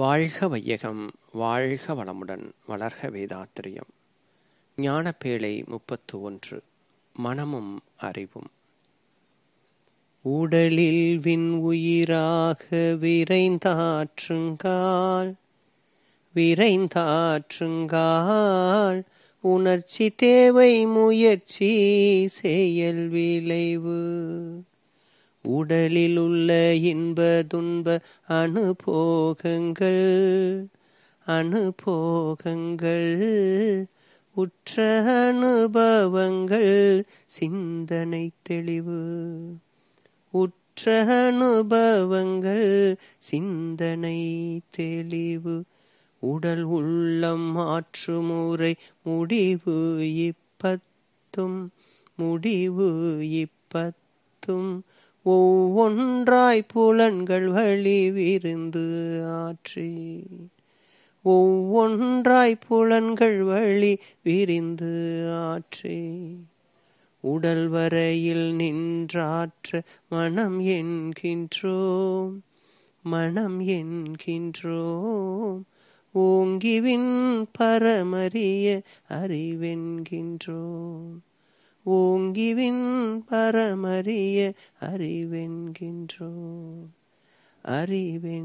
வாழ்க வையகம் வாழ்க வளமுடன் வளர்க வேதாத்திரியம் ஞானப்பேழை முப்பத்து ஒன்று மனமும் அறிவும் உடலில் வின் உயிராக விரைந்தாற்றுங்கால் விரைந்தாற்றுங்கால் உணர்ச்சி தேவை முயற்சி செயல் விளைவு உடலிலுள்ள இன்ப துன்ப அனுபோகங்கள் அனுபோகங்கள் உற்ற அனுபவங்கள் சிந்தனை தெளிவு உற்ற அனுபவங்கள் சிந்தனை தெளிவு உடல் உள்ளம் மாற்றுமுறை முடிவு இப்பத்தும் முடிவு இப்பத்தும் ஒவ்வொன்றாய் புலன்கள் வழி விருந்து ஆற்றி ஒவ்வொன்றாய் புலன்கள் வழி விரிந்து ஆற்றி உடல் வரையில் நின்றாற்ற மனம் என்கின்றோம் மனம் என்கின்றோம் ஓங்கிவின் பரமரிய அறிவென்கின்றோம் ஓங்கிவின் பரமறிய அறிவென்கின்றோம் அறிவென்கின்றோம்